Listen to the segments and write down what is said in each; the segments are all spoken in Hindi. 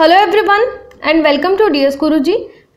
hello everyone and welcome to D S Guru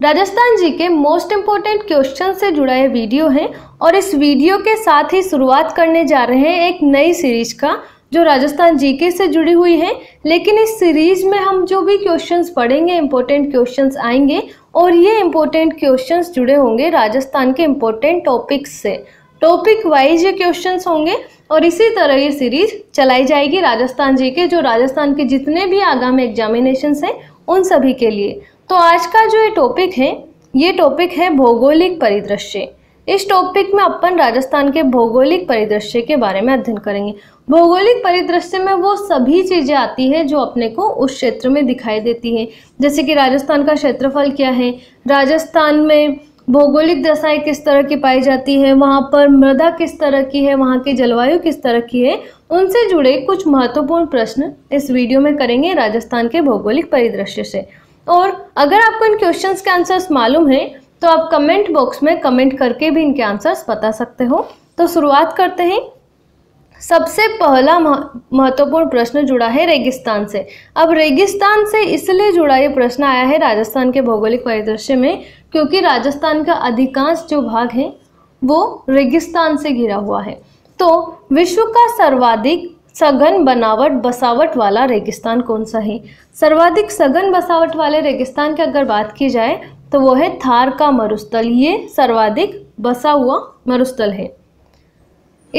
Rajasthan जी के मोस्ट इम्पोर्टेंट क्वेश्चन से जुड़ा ये वीडियो है और इस वीडियो के साथ ही शुरुआत करने जा रहे हैं एक नई सीरीज का जो राजस्थान जीके से जुड़ी हुई है लेकिन इस सीरीज में हम जो भी क्वेश्चंस पढ़ेंगे इम्पोर्टेंट क्वेश्चंस आएंगे और ये इम्पोर्टेंट क्वेश्चंस जुड़े होंगे राजस्थान के इम्पोर्टेंट टॉपिक्स से टॉपिक वाइज ये क्वेश्चन होंगे और इसी तरह ये सीरीज चलाई जाएगी राजस्थान जी के जो राजस्थान के जितने भी आगामी एग्जामिनेशन हैं उन सभी के लिए तो आज का जो ये टॉपिक है ये टॉपिक है भौगोलिक परिदृश्य इस टॉपिक में अपन राजस्थान के भौगोलिक परिदृश्य के बारे में अध्ययन करेंगे भौगोलिक परिदृश्य में वो सभी चीज़ें आती हैं जो अपने को उस क्षेत्र में दिखाई देती हैं जैसे कि राजस्थान का क्षेत्रफल क्या है राजस्थान में भौगोलिक दशाएं किस तरह की पाई जाती है वहाँ पर मृदा किस तरह की है वहाँ की जलवायु किस तरह की है उनसे जुड़े कुछ महत्वपूर्ण प्रश्न इस वीडियो में करेंगे राजस्थान के भौगोलिक परिदृश्य से और अगर आपको इन क्वेश्चंस के आंसर्स मालूम हैं तो आप कमेंट बॉक्स में कमेंट करके भी इनके आंसर्स बता सकते हो तो शुरुआत करते हैं सबसे पहला महत्वपूर्ण प्रश्न जुड़ा है रेगिस्तान से अब रेगिस्तान से इसलिए जुड़ा ये प्रश्न आया है राजस्थान के भौगोलिक परिदृश्य में क्योंकि राजस्थान का अधिकांश जो भाग है वो रेगिस्तान से घिरा हुआ है तो विश्व का सर्वाधिक सघन बनावट बसावट वाला रेगिस्तान कौन सा है सर्वाधिक सघन बसावट वाले रेगिस्तान की अगर बात की जाए तो वो है थार का मरुस्थल ये सर्वाधिक बसा हुआ मरुस्थल है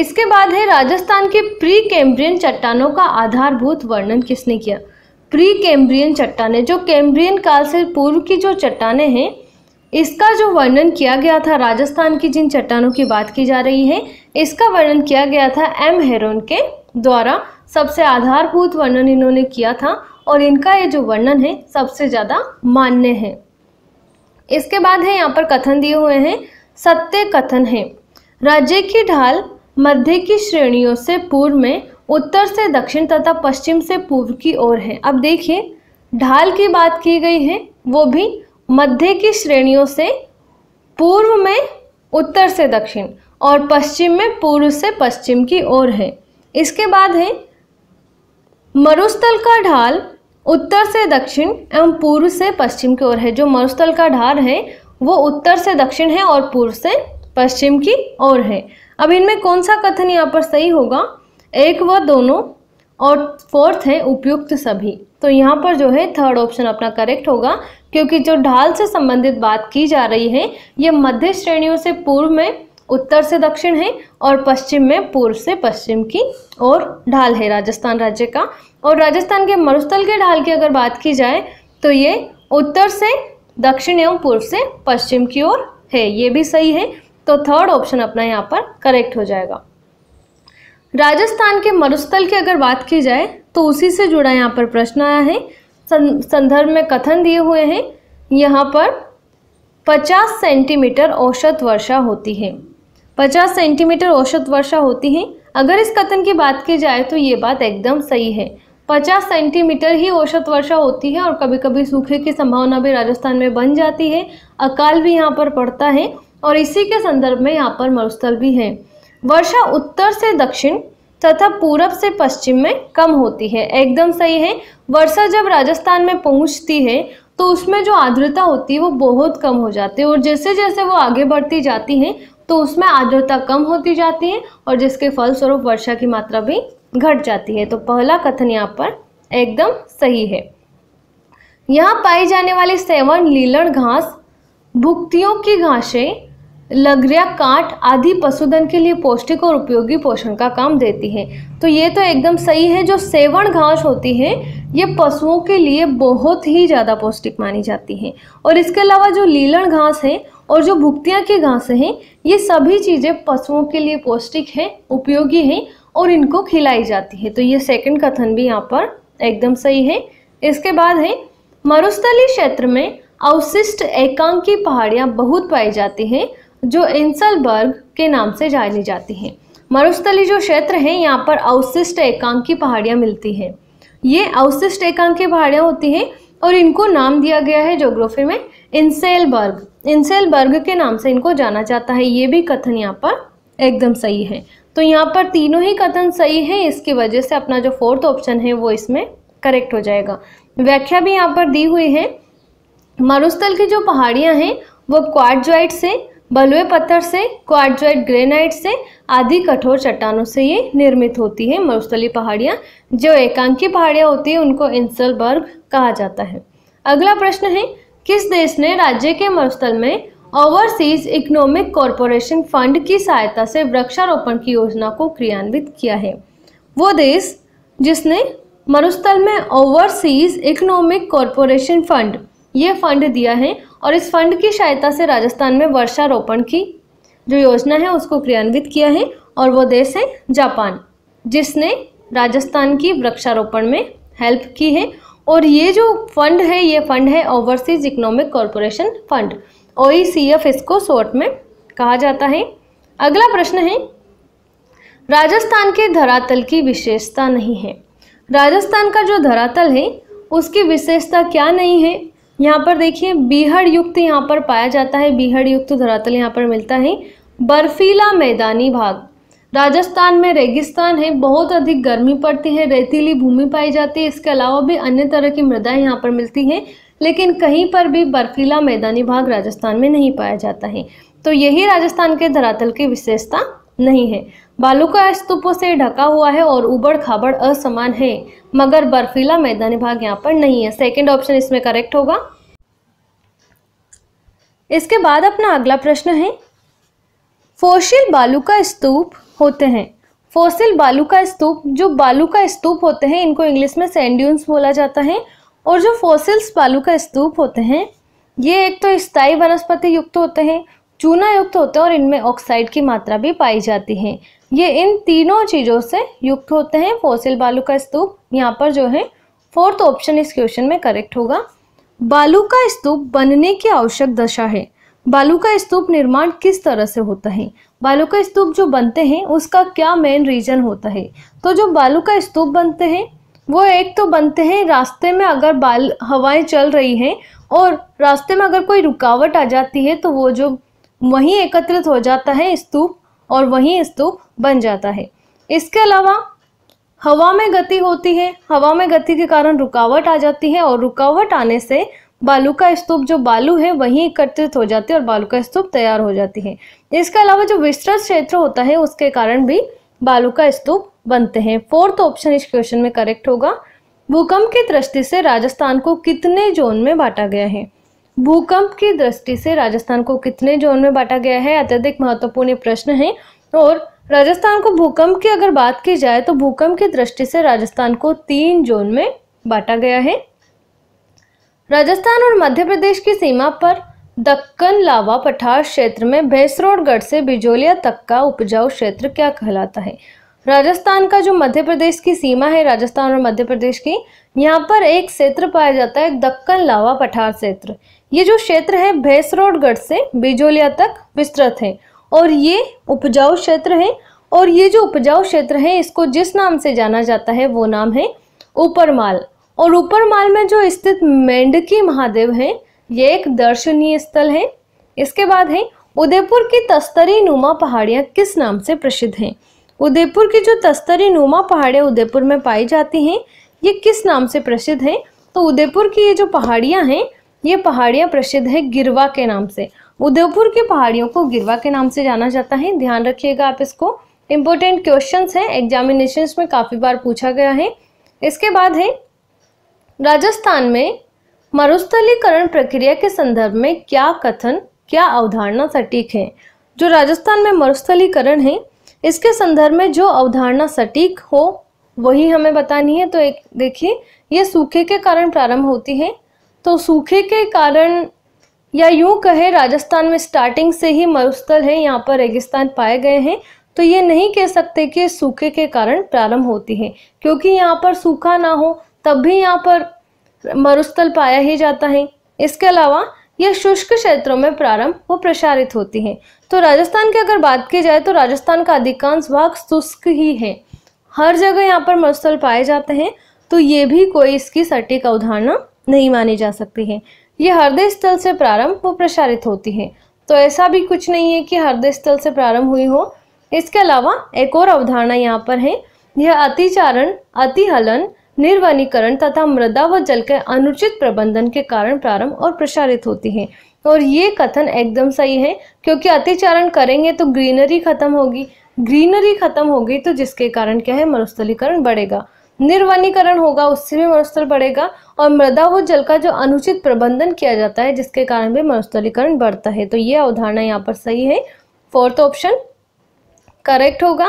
इसके बाद है राजस्थान के प्री कैम्ब्रियन चट्टानों का आधारभूत वर्णन किसने किया प्री कैम्ब्रियन चट्टाने जो कैम्ब्रियन काल से पूर्व की जो चट्टाने हैं इसका जो वर्णन किया गया था राजस्थान की जिन चट्टानों की बात की जा रही है इसका वर्णन किया गया था एम हेरोन के द्वारा सबसे आधारभूत वर्णन इन्होंने किया था और इनका ये जो वर्णन है सबसे ज़्यादा मान्य है इसके बाद है यहाँ पर कथन दिए हुए हैं सत्य कथन है राज्य की ढाल मध्य की श्रेणियों से पूर्व में उत्तर से दक्षिण तथा पश्चिम से पूर्व की ओर है अब देखिए ढाल की बात की गई है वो भी मध्य की श्रेणियों से पूर्व में उत्तर से दक्षिण और पश्चिम में पूर्व से पश्चिम की ओर है इसके बाद है मरुस्थल का ढाल उत्तर से दक्षिण एवं पूर्व से पश्चिम की ओर है जो मरुस्थल का ढाल है वो उत्तर से दक्षिण है और पूर्व से पश्चिम की ओर है अब इनमें कौन सा कथन यहाँ पर सही होगा एक व दोनों और फोर्थ है उपयुक्त सभी तो यहाँ पर जो है थर्ड ऑप्शन अपना करेक्ट होगा क्योंकि जो ढाल से संबंधित बात की जा रही है ये मध्य श्रेणियों से पूर्व में उत्तर से दक्षिण है और पश्चिम में पूर्व से पश्चिम की ओर ढाल है राजस्थान राज्य का और राजस्थान के मरुस्थल के ढाल की अगर बात की जाए तो ये उत्तर से दक्षिण एवं पूर्व से पश्चिम की ओर है ये भी सही है तो थर्ड ऑप्शन अपना यहाँ पर करेक्ट हो जाएगा राजस्थान के मरुस्थल की अगर बात की जाए तो उसी से जुड़ा यहाँ पर प्रश्न आया है संदर्भ में कथन दिए हुए हैं यहाँ पर 50 सेंटीमीटर औसत वर्षा होती है 50 सेंटीमीटर औसत वर्षा होती है अगर इस कथन की बात की जाए तो ये बात एकदम सही है 50 सेंटीमीटर ही औसत वर्षा होती है और कभी कभी सूखे की संभावना भी राजस्थान में बन जाती है अकाल भी यहाँ पर पड़ता है और इसी के संदर्भ में यहाँ पर मरुस्थल भी है वर्षा उत्तर से दक्षिण तथा पूरब से पश्चिम में कम होती है एकदम सही है वर्षा जब राजस्थान में पहुंचती है तो उसमें जो आर्द्रता होती है वो बहुत कम हो जाती है और जैसे जैसे वो आगे बढ़ती जाती है तो उसमें आर्द्रता कम होती जाती है और जिसके फलस्वरूप वर्षा की मात्रा भी घट जाती है तो पहला कथन यहाँ पर एकदम सही है यहाँ पाई जाने वाली सेवन लीलड़ घास भुक्तियों की घासें लगरिया काट आदि पशुधन के लिए पौष्टिक और उपयोगी पोषण का काम देती है तो ये तो एकदम सही है जो सेवन घास होती है ये पशुओं के लिए बहुत ही ज़्यादा पौष्टिक मानी जाती है और इसके अलावा जो लीलण घास है और जो भुक्तियाँ की घास हैं ये सभी चीज़ें पशुओं के लिए पौष्टिक हैं उपयोगी हैं और इनको खिलाई जाती है तो ये सेकंड कथन भी यहाँ पर एकदम सही है इसके बाद है मरुस्थली क्षेत्र में अवशिष्ट एकांकी पहाड़ियाँ बहुत पाई जाती हैं जो इंसलबर्ग के नाम से जानी जाती हैं मरुस्थली जो क्षेत्र हैं यहाँ पर अवशिष्ट एकांक की पहाड़ियाँ मिलती हैं ये अवशिष्ट एकांक की पहाड़ियाँ होती हैं और इनको नाम दिया गया है जोग्राफी में इंसेलबर्ग इंसेलबर्ग के नाम से इनको जाना जाता है ये भी कथन यहाँ पर एकदम सही है तो यहाँ पर तीनों ही कथन सही है इसकी वजह से अपना जो फोर्थ ऑप्शन है वो इसमें करेक्ट हो जाएगा व्याख्या भी यहाँ पर दी हुई है मरुस्थल की जो पहाड़ियाँ हैं वो ज्वाइट से बलुए पत्थर से क्वार्ट्राइट ग्रेनाइट से आदि कठोर चट्टानों से ये निर्मित होती है मरुस्थली पहाड़ियाँ जो एकांकी पहाड़ियाँ होती है उनको इंसलबर्ग कहा जाता है अगला प्रश्न है किस देश ने राज्य के मरुस्थल में ओवरसीज इकोनॉमिक कॉरपोरेशन फंड की सहायता से वृक्षारोपण की योजना को क्रियान्वित किया है वो देश जिसने मरुस्थल में ओवरसीज इकोनॉमिक कॉरपोरेशन फंड ये फंड दिया है और इस फंड की सहायता से राजस्थान में वर्षारोपण की जो योजना है उसको क्रियान्वित किया है और वो देश है जापान जिसने राजस्थान की वृक्षारोपण में हेल्प की है और ये जो फंड है ये फंड है ओवरसीज इकोनॉमिक कॉरपोरेशन फंड ओ इसको शॉर्ट में कहा जाता है अगला प्रश्न है राजस्थान के धरातल की विशेषता नहीं है राजस्थान का जो धरातल है उसकी विशेषता क्या नहीं है यहाँ पर देखिए बीहड़ युक्त यहाँ पर पाया जाता है बीहड़ युक्त धरातल यहाँ पर मिलता है बर्फीला मैदानी भाग राजस्थान में रेगिस्तान है बहुत अधिक गर्मी पड़ती है रेतीली भूमि पाई जाती है इसके अलावा भी अन्य तरह की मृदाएं यहाँ पर मिलती हैं लेकिन कहीं पर भी बर्फीला मैदानी भाग राजस्थान में नहीं पाया जाता है तो यही राजस्थान के धरातल की विशेषता नहीं है बालू का स्तूपों से ढका हुआ है और उबड़ खाबड़ असमान है मगर बर्फीला मैदानी भाग यहाँ पर नहीं है सेकेंड ऑप्शन इसमें करेक्ट होगा इसके बाद अपना अगला प्रश्न है फोसिल बालू का स्तूप होते हैं फोसिल बालू का स्तूप जो बालू का स्तूप होते हैं इनको इंग्लिश में सेंड्यून्स बोला जाता है और जो फोसिल्स बालू का स्तूप होते हैं ये एक तो स्थायी वनस्पति युक्त होते हैं चूना युक्त होते हैं और इनमें ऑक्साइड की मात्रा भी पाई जाती है ये इन तीनों चीज़ों से युक्त होते हैं फोसिल बालू का स्तूप यहाँ पर जो है फोर्थ ऑप्शन इस क्वेश्चन में करेक्ट होगा बालू का स्तूप बनने की आवश्यक दशा है बालू का स्तूप निर्माण किस तरह से होता है बालू का स्तूप जो बनते हैं उसका क्या मेन रीजन होता है तो जो बालू का स्तूप बनते हैं वो एक तो बनते हैं रास्ते में अगर बाल हवाएं चल रही हैं और रास्ते में अगर कोई रुकावट आ जाती है तो वो जो वहीं एकत्रित हो जाता है स्तूप और वहीं स्तूप तो बन जाता है इसके अलावा हवा में गति होती है हवा में गति के कारण रुकावट आ जाती है और रुकावट आने से बालू का स्तूप जो बालू है वही एकत्रित हो जाती है और बालू का स्तूप तैयार हो जाती है इसके अलावा जो विस्तृत क्षेत्र होता है उसके कारण भी बालू का स्तूप बनते हैं फोर्थ ऑप्शन इस क्वेश्चन में करेक्ट होगा भूकंप की दृष्टि से राजस्थान को कितने जोन में बांटा गया है भूकंप की दृष्टि से राजस्थान को कितने जोन में बांटा गया है अत्यधिक महत्वपूर्ण प्रश्न है और राजस्थान को भूकंप की अगर बात की जाए तो भूकंप की दृष्टि से राजस्थान को तीन जोन में बांटा गया है राजस्थान और मध्य प्रदेश की सीमा पर दक्कन लावा पठार क्षेत्र में भैंसरोडगढ़ से बिजोलिया तक का उपजाऊ क्षेत्र क्या कहलाता है राजस्थान का जो मध्य प्रदेश की सीमा है राजस्थान और मध्य प्रदेश की यहाँ पर एक क्षेत्र पाया जाता है दक्कन लावा पठार क्षेत्र ये जो क्षेत्र है भैंसरोडगढ़ से बिजोलिया तक विस्तृत है और ये उपजाऊ क्षेत्र है और ये जो उपजाऊ क्षेत्र है इसको जिस नाम से जाना जाता है वो नाम है ऊपरमाल और ऊपरमाल में जो स्थित मेंढकी महादेव है ये एक दर्शनीय स्थल है इसके बाद है उदयपुर की तस्तरी नुमा पहाड़ियाँ किस नाम से प्रसिद्ध हैं उदयपुर की जो तस्तरी नुमा पहाड़ियाँ उदयपुर में पाई जाती हैं ये किस नाम से प्रसिद्ध हैं तो उदयपुर की ये जो पहाड़ियाँ हैं ये पहाड़ियाँ प्रसिद्ध है गिरवा के नाम से उदयपुर की पहाड़ियों को गिरवा के नाम से जाना जाता है ध्यान रखिएगा आप इसको इम्पोर्टेंट क्वेश्चन हैं एग्जामिनेशन में काफ़ी बार पूछा गया है इसके बाद है राजस्थान में मरुस्थलीकरण प्रक्रिया के संदर्भ में क्या कथन क्या अवधारणा सटीक है जो राजस्थान में मरुस्थलीकरण है इसके संदर्भ में जो अवधारणा सटीक हो वही हमें बतानी है तो एक देखिए ये सूखे के कारण प्रारंभ होती है तो सूखे के कारण या यूं कहे राजस्थान में स्टार्टिंग से ही मरुस्थल है यहाँ पर रेगिस्तान पाए गए हैं तो ये नहीं कह सकते कि सूखे के कारण प्रारंभ होती है क्योंकि यहाँ पर सूखा ना हो तब भी यहाँ पर मरुस्थल पाया ही जाता है इसके अलावा यह शुष्क क्षेत्रों में प्रारंभ व प्रसारित होती है तो राजस्थान की अगर बात की जाए तो राजस्थान का अधिकांश भाग शुष्क ही है हर जगह यहाँ पर मरुस्थल पाए जाते हैं तो ये भी कोई इसकी सटीक अवधारणा नहीं मानी जा सकती है ये हृदय स्थल से प्रारंभ व प्रसारित होती है तो ऐसा भी कुछ नहीं है कि हृदय स्थल से प्रारंभ हुई हो इसके अलावा एक और अवधारणा यहाँ पर है यह अतिचारण अतिहलन निर्वनीकरण तथा मृदा व जल के अनुचित प्रबंधन के कारण प्रारंभ और प्रसारित होती है और ये कथन एकदम सही है क्योंकि अतिचारण करेंगे तो ग्रीनरी खत्म होगी ग्रीनरी खत्म होगी तो जिसके कारण क्या है मरुस्थलीकरण बढ़ेगा निर्वनीकरण होगा उससे भी मरुस्थल बढ़ेगा और मृदा व जल का जो अनुचित प्रबंधन किया जाता है जिसके कारण भी मरुस्थलीकरण बढ़ता है तो ये अवधारणा यहाँ पर सही है फोर्थ ऑप्शन करेक्ट होगा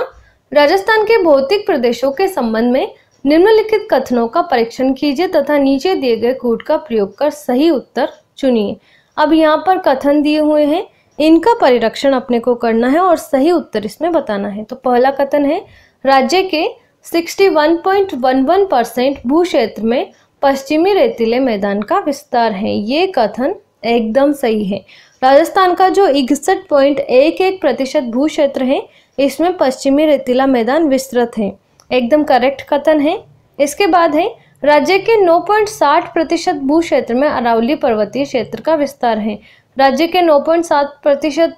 राजस्थान के भौतिक प्रदेशों के संबंध में निम्नलिखित कथनों का परीक्षण कीजिए तथा नीचे दिए गए कूट का प्रयोग कर सही उत्तर चुनिए अब यहाँ पर कथन दिए हुए हैं इनका परिरक्षण अपने को करना है और सही उत्तर इसमें बताना है तो पहला कथन है राज्य के 61.11 परसेंट भू क्षेत्र में पश्चिमी रेतीले मैदान का विस्तार है ये कथन एकदम सही है राजस्थान का जो इकसठ पॉइंट एक एक प्रतिशत भू क्षेत्र है इसमें पश्चिमी रेतीला मैदान विस्तृत है एकदम करेक्ट कथन है इसके बाद है राज्य के 9.60 प्रतिशत भू क्षेत्र में अरावली पर्वतीय क्षेत्र का विस्तार है राज्य के 9.7 प्रतिशत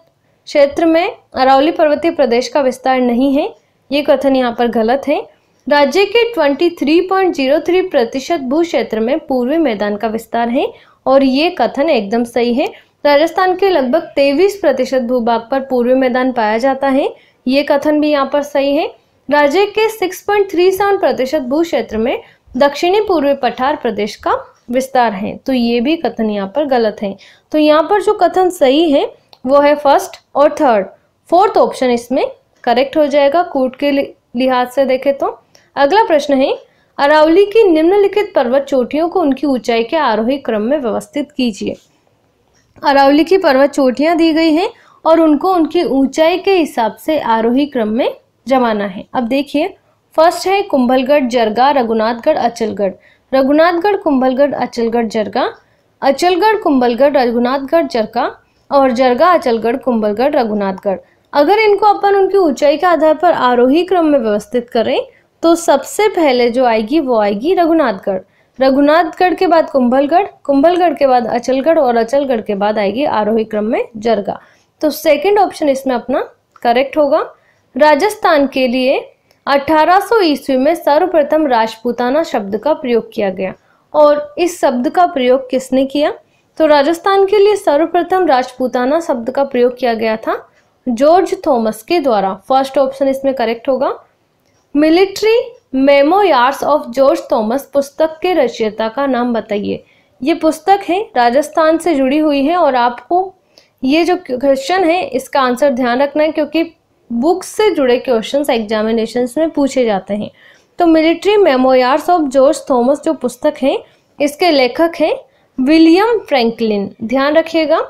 क्षेत्र में अरावली पर्वतीय प्रदेश का विस्तार नहीं है ये कथन यहाँ पर गलत है राज्य के 23.03 प्रतिशत भू क्षेत्र में पूर्वी मैदान का विस्तार है और ये कथन एकदम सही है राजस्थान के लगभग 23 प्रतिशत भूभाग पर पूर्वी मैदान पाया जाता है ये कथन भी यहाँ पर सही है राज्य के 6.37 प्रतिशत भू क्षेत्र में दक्षिणी पूर्वी पठार प्रदेश का विस्तार है तो ये भी कथन यहाँ पर गलत है तो यहाँ पर जो कथन सही है वो है फर्स्ट और थर्ड फोर्थ ऑप्शन इसमें करेक्ट हो जाएगा कूट के लिहाज से देखें तो अगला प्रश्न है अरावली की निम्नलिखित पर्वत चोटियों को उनकी ऊंचाई के आरोही क्रम में व्यवस्थित कीजिए अरावली की पर्वत चोटियां दी गई हैं और उनको उनकी ऊंचाई के हिसाब से आरोही क्रम में जमाना है अब देखिए फर्स्ट है कुंभलगढ़ जरगा रघुनाथगढ़ अचलगढ़ रघुनाथगढ़ कुंभलगढ़ अचलगढ़ जरगा अचलगढ़ कुंभलगढ़ रघुनाथगढ़ जरगा और जरगा अचलगढ़ कुंभलगढ़ रघुनाथगढ़ अगर इनको अपन उनकी ऊंचाई के आधार पर आरोही क्रम में व्यवस्थित करें तो सबसे पहले जो आएगी वो आएगी रघुनाथगढ़ रघुनाथगढ़ के बाद कुंभलगढ़ कुंभलगढ़ के बाद अचलगढ़ और अचलगढ़ के बाद आएगी आरोही क्रम में जरगा तो सेकंड ऑप्शन इसमें अपना करेक्ट होगा राजस्थान के लिए 1800 ईस्वी में सर्वप्रथम राजपूताना शब्द का प्रयोग किया गया और इस शब्द का प्रयोग किसने किया तो राजस्थान के लिए सर्वप्रथम राजपूताना शब्द का प्रयोग किया गया था जॉर्ज थॉमस के द्वारा फर्स्ट ऑप्शन इसमें करेक्ट होगा military memoirs of George Thomas पुस्तक के रचयिता का नाम बताइए ये पुस्तक है राजस्थान से जुड़ी हुई है और आपको ये जो क्वेश्चन है इसका आंसर ध्यान रखना है क्योंकि बुक्स से जुड़े क्वेश्चन एग्जामिनेशन में पूछे जाते हैं तो military memoirs of George Thomas जो पुस्तक है इसके लेखक हैं विलियम फ्रैंकलिन ध्यान रखिएगा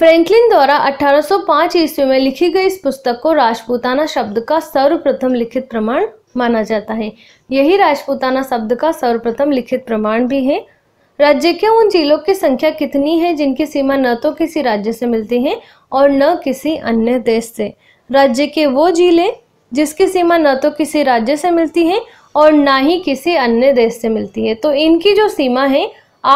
फ्रैंकलिन द्वारा 1805 ईस्वी में लिखी गई इस पुस्तक को राजपूताना शब्द का सर्वप्रथम लिखित प्रमाण माना जाता है यही राजपूताना शब्द का सर्वप्रथम लिखित प्रमाण भी है राज्य के उन जिलों की संख्या कितनी है जिनकी सीमा न तो किसी राज्य से मिलती है और न किसी अन्य देश से राज्य के वो जिले जिसकी सीमा न तो किसी राज्य से मिलती है और ना ही किसी अन्य देश से मिलती है तो इनकी जो सीमा है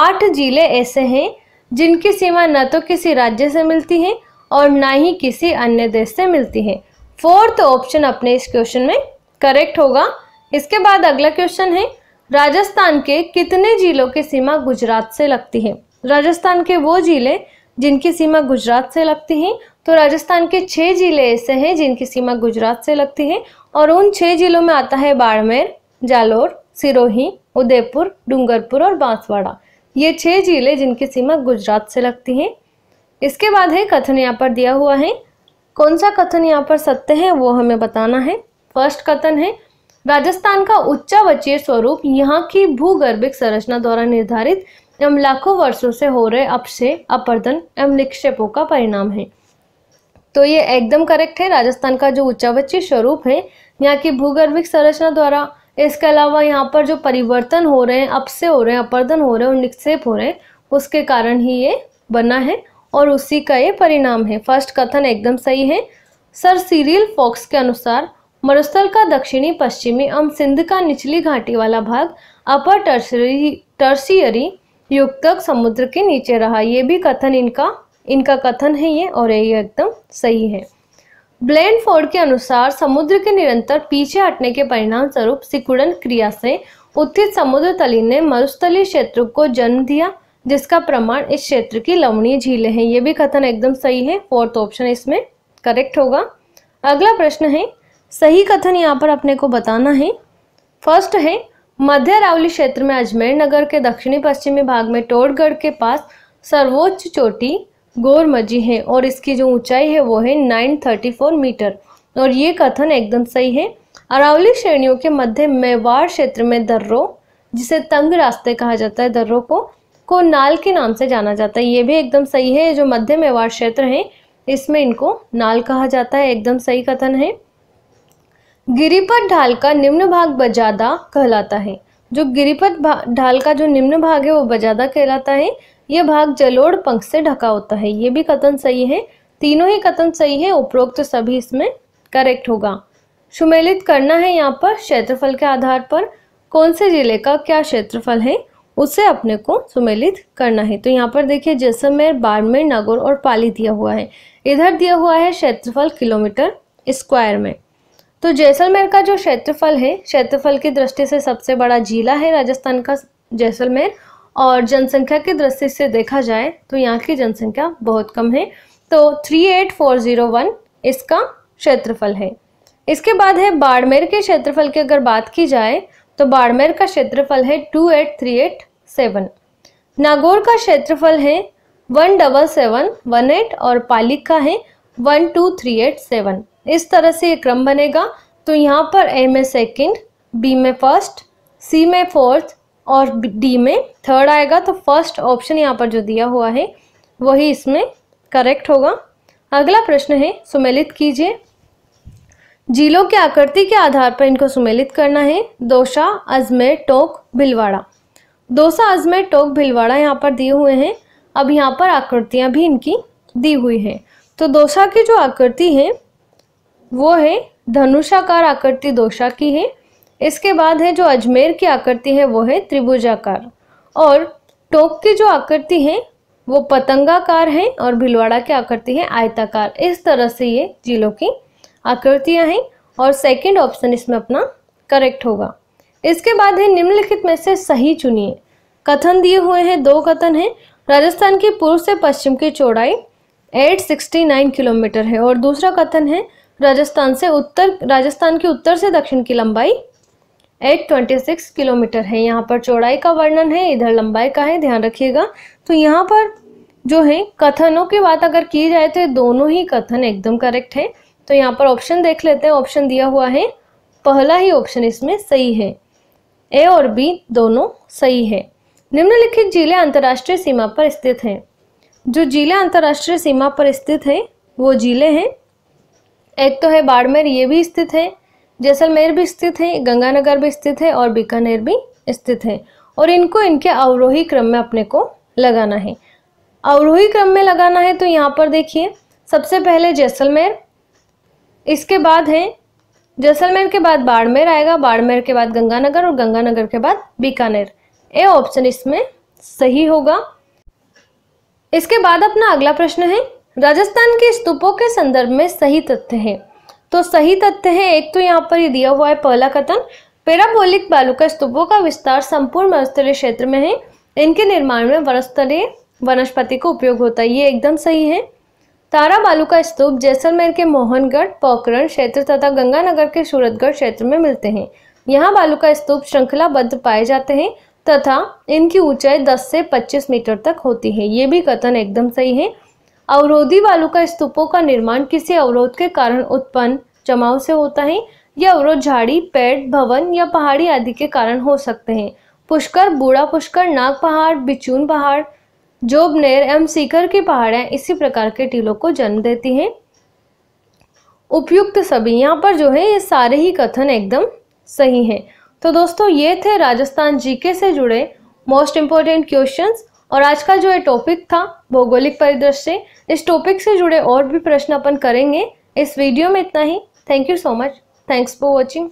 आठ जिले ऐसे हैं जिनकी सीमा न तो किसी राज्य से मिलती है और न ही किसी अन्य देश से मिलती है फोर्थ ऑप्शन अपने इस क्वेश्चन में करेक्ट होगा इसके बाद अगला क्वेश्चन है राजस्थान के कितने जिलों की सीमा गुजरात से लगती है राजस्थान के वो जिले जिनकी सीमा गुजरात से लगती है तो राजस्थान के छह जिले ऐसे हैं जिनकी सीमा गुजरात से लगती है और उन छह जिलों में आता है बाड़मेर जालोर सिरोही उदयपुर डूंगरपुर और बांसवाड़ा ये छह झीलें जिनकी सीमा गुजरात से लगती है इसके बाद है कथन यहाँ पर दिया हुआ है कौन सा कथन यहाँ पर सत्य है वो हमें बताना है फर्स्ट कथन है राजस्थान का उच्चावचीय स्वरूप यहाँ की भूगर्भिक संरचना द्वारा निर्धारित एवं लाखों वर्षों से हो रहे अपशे अपर्दन एवं निक्षेपों का परिणाम है तो ये एकदम करेक्ट है राजस्थान का जो उच्चावचीय स्वरूप है यहाँ की भूगर्भिक संरचना द्वारा इसके अलावा यहाँ पर जो परिवर्तन हो रहे हैं अपसे से हो रहे हैं अपर्दन हो रहे हैं और निक्षेप हो रहे हैं उसके कारण ही ये बना है और उसी का ये परिणाम है फर्स्ट कथन एकदम सही है सर सीरियल फॉक्स के अनुसार मरुस्थल का दक्षिणी पश्चिमी एवं सिंध का निचली घाटी वाला भाग अपर टर्सरी टर्सियरी युग तक समुद्र के नीचे रहा ये भी कथन इनका इनका कथन है ये और ये एकदम सही है ब्लेन फोर्ड के अनुसार समुद्र के निरंतर पीछे हटने के परिणाम स्वरूप सिकुड़न क्रिया से उत्थित समुद्र तली ने मरुस्थलीय क्षेत्र को जन्म दिया जिसका प्रमाण इस क्षेत्र की लवणीय झीलें हैं ये भी कथन एकदम सही है फोर्थ ऑप्शन इसमें करेक्ट होगा अगला प्रश्न है सही कथन यहाँ पर अपने को बताना है फर्स्ट है मध्य रावली क्षेत्र में अजमेर नगर के दक्षिणी पश्चिमी भाग में टोड़गढ़ के पास सर्वोच्च चोटी गौर मजी है और इसकी जो ऊंचाई है वो है 934 मीटर और ये कथन एकदम सही है अरावली श्रेणियों के मध्य मेवाड़ क्षेत्र में दर्रो जिसे तंग रास्ते कहा जाता है दर्रो को को नाल के नाम से जाना जाता है ये भी एकदम सही है जो मध्य मेवाड़ क्षेत्र है इसमें इनको नाल कहा जाता है एकदम सही कथन है गिरिपथ ढाल का निम्न भाग बजादा कहलाता है जो गिरिपथ ढाल का जो निम्न भाग है वो बजादा कहलाता है यह भाग जलोड़ पंख से ढका होता है ये भी कथन सही है तीनों ही कथन सही है उपरोक्त सभी इसमें करेक्ट होगा सुमेलित करना है यहाँ पर क्षेत्रफल के आधार पर कौन से जिले का क्या क्षेत्रफल है उसे अपने को सुमेलित करना है तो यहाँ पर देखिए जैसलमेर बाड़मेर नगर और पाली दिया हुआ है इधर दिया हुआ है क्षेत्रफल किलोमीटर स्क्वायर में तो जैसलमेर का जो क्षेत्रफल है क्षेत्रफल की दृष्टि से सबसे बड़ा जिला है राजस्थान का जैसलमेर और जनसंख्या के दृष्टि से देखा जाए तो यहाँ की जनसंख्या बहुत कम है तो 38401 इसका क्षेत्रफल है इसके बाद है बाड़मेर के क्षेत्रफल की अगर बात की जाए तो बाड़मेर का क्षेत्रफल है 28387 नागौर का क्षेत्रफल है 17718 और पाली का है 12387 इस तरह से ये क्रम बनेगा तो यहाँ पर ए में सेकेंड बी में फर्स्ट सी में फोर्थ और डी में थर्ड आएगा तो फर्स्ट ऑप्शन यहाँ पर जो दिया हुआ है वही इसमें करेक्ट होगा अगला प्रश्न है सुमेलित कीजिए जिलों की आकृति के आधार पर इनको सुमेलित करना है दोसा अजमेर टोक भिलवाड़ा दोसा अजमेर टोक भिलवाड़ा यहाँ पर दिए हुए हैं अब यहाँ पर आकृतियाँ भी इनकी दी हुई है तो दोसा की जो आकृति है वो है धनुषाकार आकृति दोसा की है इसके बाद है जो अजमेर की आकृति है वो है त्रिभुजाकार और टोक की जो आकृति है वो पतंगाकार है और भिलवाड़ा की आकृति है आयताकार इस तरह से ये जिलों की आकृतियां हैं और सेकंड ऑप्शन इसमें अपना करेक्ट होगा इसके बाद है निम्नलिखित में से सही चुनिए कथन दिए हुए हैं दो कथन हैं राजस्थान की पूर्व से पश्चिम की चौड़ाई 869 किलोमीटर है और दूसरा कथन है राजस्थान से उत्तर राजस्थान की उत्तर से दक्षिण की लंबाई 826 किलोमीटर है यहाँ पर चौड़ाई का वर्णन है इधर लंबाई का है ध्यान रखिएगा तो यहाँ पर जो है कथनों की बात अगर की जाए तो दोनों ही कथन एकदम करेक्ट है तो यहाँ पर ऑप्शन देख लेते हैं ऑप्शन दिया हुआ है पहला ही ऑप्शन इसमें सही है ए और बी दोनों सही है निम्नलिखित जिले अंतर्राष्ट्रीय सीमा पर स्थित हैं जो जिले अंतर्राष्ट्रीय सीमा पर स्थित हैं वो जिले हैं एक तो है बाड़मेर ये भी स्थित है जैसलमेर भी स्थित है गंगानगर भी स्थित है और बीकानेर भी स्थित है और इनको इनके अवरोही क्रम में अपने को लगाना है अवरोही क्रम में लगाना है तो यहाँ पर देखिए सबसे पहले जैसलमेर इसके बाद है जैसलमेर के बाद बाड़मेर आएगा बाड़मेर के बाद गंगानगर और गंगानगर के बाद बीकानेर ए ऑप्शन इसमें सही होगा इसके बाद अपना अगला प्रश्न है राजस्थान के स्तूपों के संदर्भ में सही तथ्य है तो सही तथ्य है एक तो यहाँ पर ये दिया हुआ है पहला कथन पेराबोलिक बालुका स्तूपों का विस्तार संपूर्ण वनस्थलीय क्षेत्र में है इनके निर्माण में वनस्थलीय वनस्पति का उपयोग होता है ये एकदम सही है तारा बालुका स्तूप जैसलमेर के मोहनगढ़ पोखरण क्षेत्र तथा गंगानगर के सूरतगढ़ क्षेत्र में मिलते हैं यहाँ बालुका स्तूप श्रृंखलाबद्ध पाए जाते हैं तथा इनकी ऊंचाई 10 से 25 मीटर तक होती है ये भी कथन एकदम सही है अवरोधी वालों का स्तूपों का निर्माण किसी अवरोध के कारण उत्पन्न जमाव से होता है यह अवरोध झाड़ी पेड़ भवन या पहाड़ी आदि के कारण हो सकते हैं पुष्कर बूढ़ा पुष्कर नाग पहाड़ बिचून पहाड़ जोबनेर एवं सीकर की पहाड़ियाँ इसी प्रकार के टीलों को जन्म देती हैं उपयुक्त सभी यहाँ पर जो है ये सारे ही कथन एकदम सही हैं तो दोस्तों ये थे राजस्थान जीके से जुड़े मोस्ट इम्पोर्टेंट क्वेश्चंस और आज का जो ये टॉपिक था भौगोलिक परिदृश्य इस टॉपिक से जुड़े और भी प्रश्न अपन करेंगे इस वीडियो में इतना ही thank you so much thanks for watching